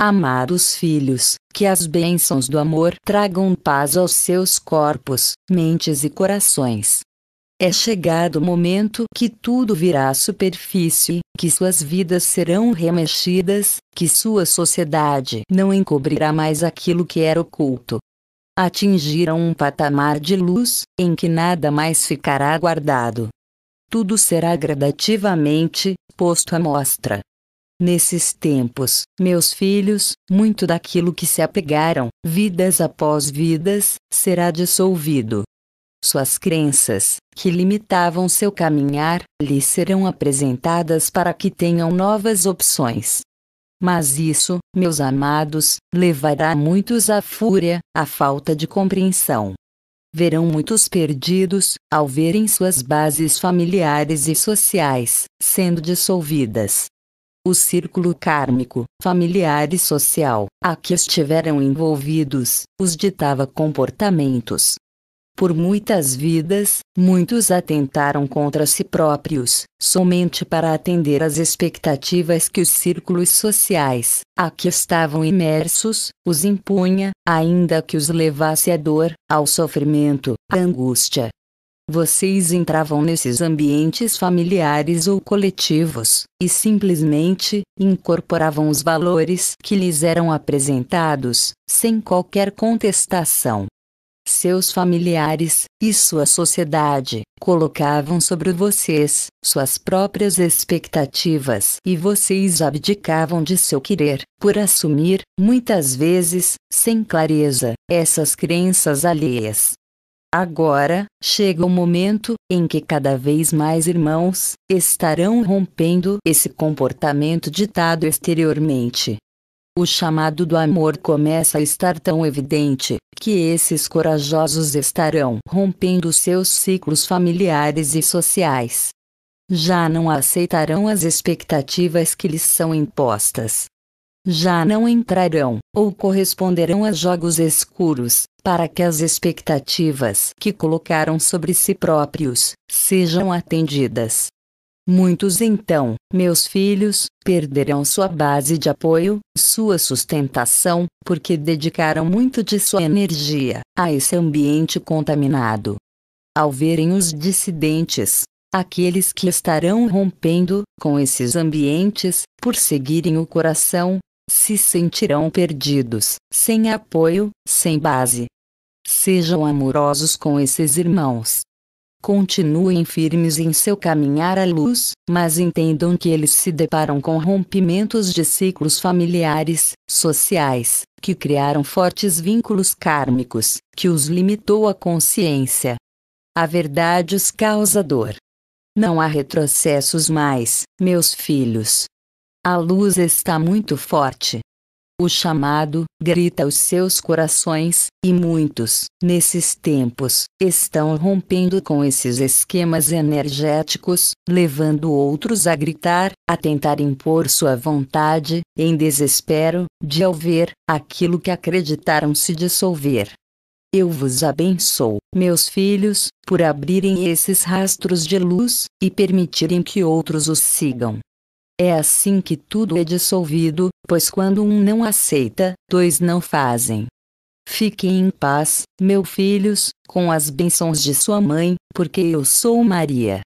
Amar os filhos, que as bênçãos do amor tragam paz aos seus corpos, mentes e corações. É chegado o momento que tudo virá à superfície, que suas vidas serão remexidas, que sua sociedade não encobrirá mais aquilo que era oculto. Atingiram um patamar de luz, em que nada mais ficará guardado. Tudo será gradativamente posto à mostra. Nesses tempos, meus filhos, muito daquilo que se apegaram, vidas após vidas, será dissolvido. Suas crenças, que limitavam seu caminhar, lhes serão apresentadas para que tenham novas opções. Mas isso, meus amados, levará muitos à fúria, à falta de compreensão. Verão muitos perdidos, ao verem suas bases familiares e sociais sendo dissolvidas, o círculo kármico, familiar e social, a que estiveram envolvidos, os ditava comportamentos. Por muitas vidas, muitos atentaram contra si próprios, somente para atender às expectativas que os círculos sociais, a que estavam imersos, os impunha, ainda que os levasse à dor, ao sofrimento, à angústia, vocês entravam nesses ambientes familiares ou coletivos, e simplesmente incorporavam os valores que lhes eram apresentados, sem qualquer contestação. Seus familiares e sua sociedade colocavam sobre vocês suas próprias expectativas e vocês abdicavam de seu querer por assumir, muitas vezes, sem clareza, essas crenças alheias. Agora, chega o momento em que cada vez mais irmãos estarão rompendo esse comportamento ditado exteriormente. O chamado do amor começa a estar tão evidente que esses corajosos estarão rompendo seus ciclos familiares e sociais. Já não aceitarão as expectativas que lhes são impostas já não entrarão, ou corresponderão a jogos escuros, para que as expectativas que colocaram sobre si próprios sejam atendidas. Muitos então, meus filhos, perderão sua base de apoio, sua sustentação, porque dedicaram muito de sua energia a esse ambiente contaminado. Ao verem os dissidentes, aqueles que estarão rompendo com esses ambientes, por seguirem o coração, se sentirão perdidos, sem apoio, sem base. Sejam amorosos com esses irmãos. Continuem firmes em seu caminhar à luz, mas entendam que eles se deparam com rompimentos de ciclos familiares, sociais, que criaram fortes vínculos kármicos, que os limitou a consciência. A verdade os causa dor. Não há retrocessos mais, meus filhos, a luz está muito forte. O chamado grita os seus corações, e muitos, nesses tempos, estão rompendo com esses esquemas energéticos, levando outros a gritar, a tentar impor sua vontade, em desespero, de ao ver aquilo que acreditaram se dissolver. Eu vos abençoo, meus filhos, por abrirem esses rastros de luz, e permitirem que outros os sigam. É assim que tudo é dissolvido, pois quando um não aceita, dois não fazem. Fiquem em paz, meus filhos, com as bênçãos de sua mãe, porque eu sou Maria.